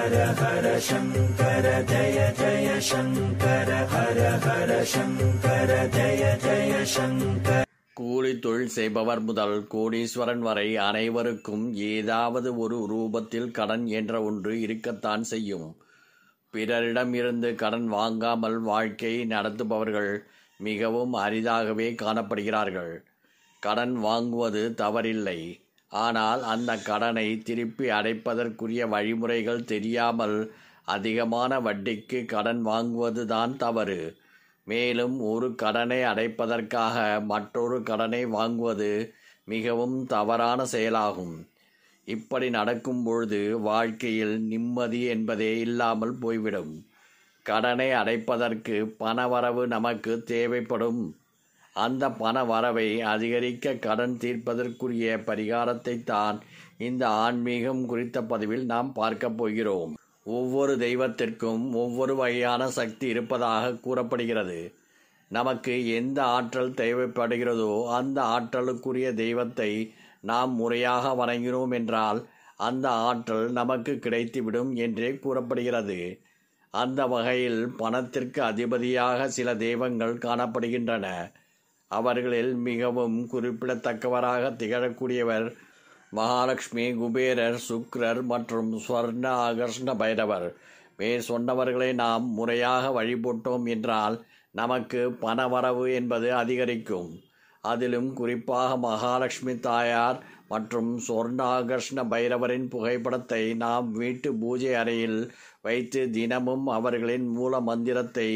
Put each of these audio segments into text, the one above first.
ஹர ஹர சங்கர ஜய ஜய சங்கர ஹர ஹர சங்கர ஜய ஜய சங்கர கூலி தொழில் செய்பவர் முதல் கோடீஸ்வரன் வரை அனைவருக்கும் ஏதாவது ஒரு ரூபத்தில் கடன் என்ற ஒன்று இருக்கத்தான் செய்யும் பிறரிடம் இருந்து கடன் வாங்காமல் வாழ்க்கை நடத்துபவர்கள் மிகவும் அரிதாகவே காணப்படுகிறார்கள் கடன் வாங்குவது தவறில்லை ஆனால் அந்த கடனை திருப்பி அடைப்பதற்குரிய வழிமுறைகள் தெரியாமல் அதிகமான வட்டிக்கு கடன் வாங்குவது தான் தவறு மேலும் ஒரு கடனை அடைப்பதற்காக மற்றொரு கடனை வாங்குவது மிகவும் தவறான செயலாகும் இப்படி நடக்கும் பொழுது வாழ்க்கையில் நிம்மதி என்பதே இல்லாமல் போய்விடும் கடனை அடைப்பதற்கு பணவரவு நமக்கு தேவைப்படும் அந்த பண வரவை அதிகரிக்க கடன் தீர்ப்பதற்குரிய பரிகாரத்தை தான் இந்த ஆன்மீகம் குறித்த பதிவில் நாம் பார்க்கப் போகிறோம் ஒவ்வொரு தெய்வத்திற்கும் ஒவ்வொரு வகையான சக்தி இருப்பதாக கூறப்படுகிறது நமக்கு எந்த ஆற்றல் தேவைப்படுகிறதோ அந்த ஆற்றலுக்குரிய தெய்வத்தை நாம் முறையாக வணங்கினோம் என்றால் அந்த ஆற்றல் நமக்கு கிடைத்துவிடும் என்றே கூறப்படுகிறது அந்த வகையில் பணத்திற்கு அதிபதியாக சில தெய்வங்கள் காணப்படுகின்றன அவர்களில் மிகவும் குறிப்பிடத்தக்கவராக திகழக்கூடியவர் மகாலட்சுமி குபேரர் சுக்ரர் மற்றும் ஸ்வர்ண ஆகர்ஷ்ண பைரவர் மேற் சொன்னவர்களை நாம் முறையாக வழிபட்டோம் என்றால் நமக்கு பணவரவு என்பது அதிகரிக்கும் அதிலும் குறிப்பாக மகாலட்சுமி தாயார் மற்றும் சொர்ணாகர்ஷ்ண பைரவரின் புகைப்படத்தை நாம் வீட்டு பூஜை அறையில் வைத்து தினமும் அவர்களின் மூல மந்திரத்தை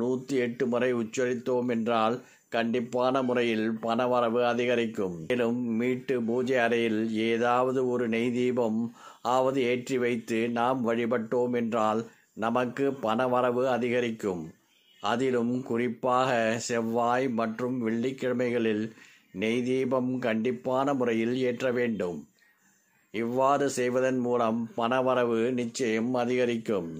நூற்றி எட்டு முறை உச்சரித்தோம் என்றால் கண்டிப்பான முறையில் பணவரவு அதிகரிக்கும் மேலும் மீட்டு பூஜை அறையில் ஏதாவது ஒரு நெய் தீபம் ஆவது ஏற்றி வைத்து நாம் வழிபட்டோம் என்றால் நமக்கு பணவரவு அதிகரிக்கும் அதிலும் குறிப்பாக செவ்வாய் மற்றும் வெள்ளிக்கிழமைகளில் நெய் தீபம் கண்டிப்பான முறையில் ஏற்ற வேண்டும் இவ்வாறு செய்வதன் மூலம் பணவரவு நிச்சயம் அதிகரிக்கும்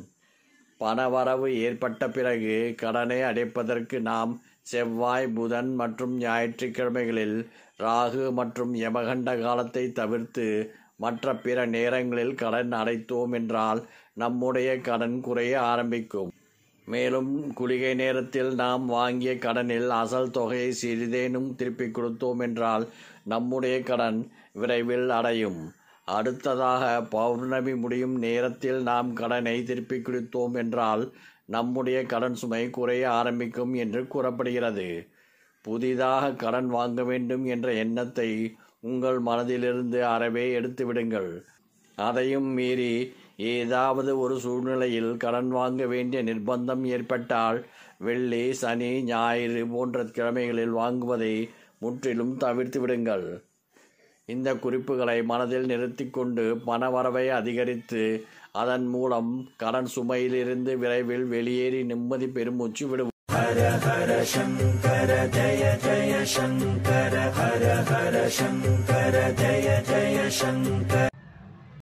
பணவரவு ஏற்பட்ட பிறகு கடனை அடைப்பதற்கு நாம் செவ்வாய் புதன் மற்றும் ஞாயிற்றுக்கிழமைகளில் ராகு மற்றும் யமகண்ட காலத்தை தவிர்த்து மற்ற பிற நேரங்களில் கடன் அடைத்தோம் என்றால் நம்முடைய கடன் குறைய ஆரம்பிக்கும் மேலும் குளிகை நேரத்தில் நாம் வாங்கிய கடனில் அசல் தொகையை சிறிதேனும் திருப்பிக் கொடுத்தோம் என்றால் நம்முடைய கடன் விரைவில் அடையும் அடுத்ததாக பௌர்ணமி முடியும் நேரத்தில் நாம் கடனை திருப்பிக் கொடுத்தோம் என்றால் நம்முடைய கடன் சுமை குறைய ஆரம்பிக்கும் என்று கூறப்படுகிறது புதிதாக கடன் வாங்க வேண்டும் என்ற எண்ணத்தை உங்கள் மனதிலிருந்து அறவே எடுத்து விடுங்கள் அதையும் மீறி ஏதாவது ஒரு சூழ்நிலையில் கடன் வாங்க வேண்டிய நிர்பந்தம் ஏற்பட்டால் வெள்ளி சனி ஞாயிறு போன்ற கிழமைகளில் வாங்குவதை முற்றிலும் தவிர்த்து விடுங்கள் இந்த குறிப்புகளை மனதில் நிறுத்தி கொண்டு பணவரவை அதிகரித்து அதன் மூலம் கடன் சுமையிலிருந்து விரைவில் வெளியேறி நிம்மதி பெருமூச்சு விடுவோம் ஹர ஹர சங்கர ஜய ஜய சங்கர ஹர ஹர சங்கர ஜய ஜய சங்கர